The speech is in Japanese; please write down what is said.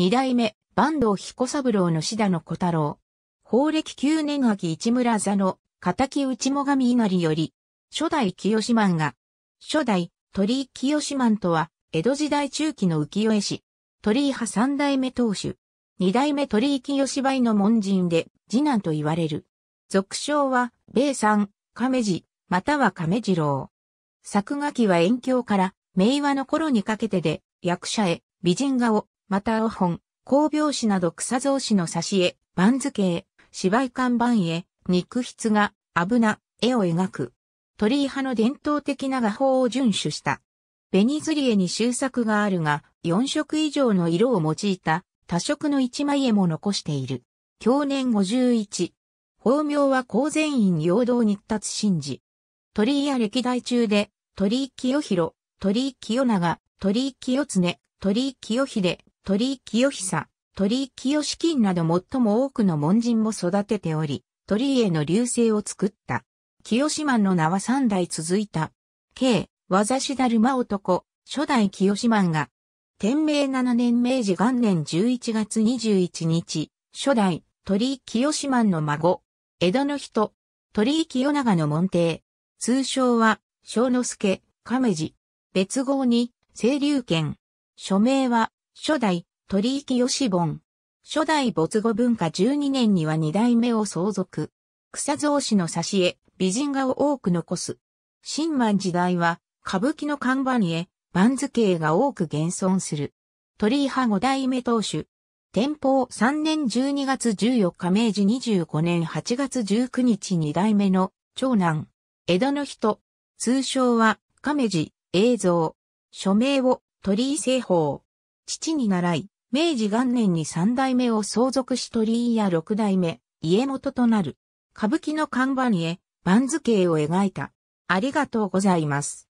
二代目、坂東彦三郎の志田の小太郎。法暦九年秋市村座の、仇内もがみ稲荷より、初代清志画。初代、鳥居清志とは、江戸時代中期の浮世絵師、鳥居派三代目当主、二代目鳥居清志梅の門人で、次男と言われる。俗称は、米三、亀治、または亀次郎。作画期は遠鏡から、明和の頃にかけてで、役者へ、美人画を、またお本、工病紙など草造紙の挿絵、番付絵、芝居看板絵、肉筆画、危な、絵を描く。鳥居派の伝統的な画法を遵守した。ベニズリ絵に修作があるが、4色以上の色を用いた多色の一枚絵も残している。去年51。法名は公善院陽道日達神事。鳥居や歴代中で、鳥居清弘、鳥居清長、鳥居清常、鳥居清秀、鳥居清久、鳥居清金など最も多くの門人も育てており、鳥居への流星を作った。清島の名は三代続いた。K、わざしだるま男、初代清島が、天明七年明治元年11月21日、初代、鳥居清島の孫、江戸の人、鳥居清長の門弟、通称は、小之助、亀治、別号に、清流県、署名は、初代、鳥池吉本。初代没後文化12年には二代目を相続。草造氏の差し絵、美人画を多く残す。新満時代は、歌舞伎の看板絵、番付絵が多く現存する。鳥居派五代目当主。天保3年12月14日明治25年8月19日二代目の長男。江戸の人。通称は、亀寺、映像。署名を、鳥居製法。父に習い、明治元年に三代目を相続し鳥居や六代目、家元となる。歌舞伎の看板絵、番付を描いた。ありがとうございます。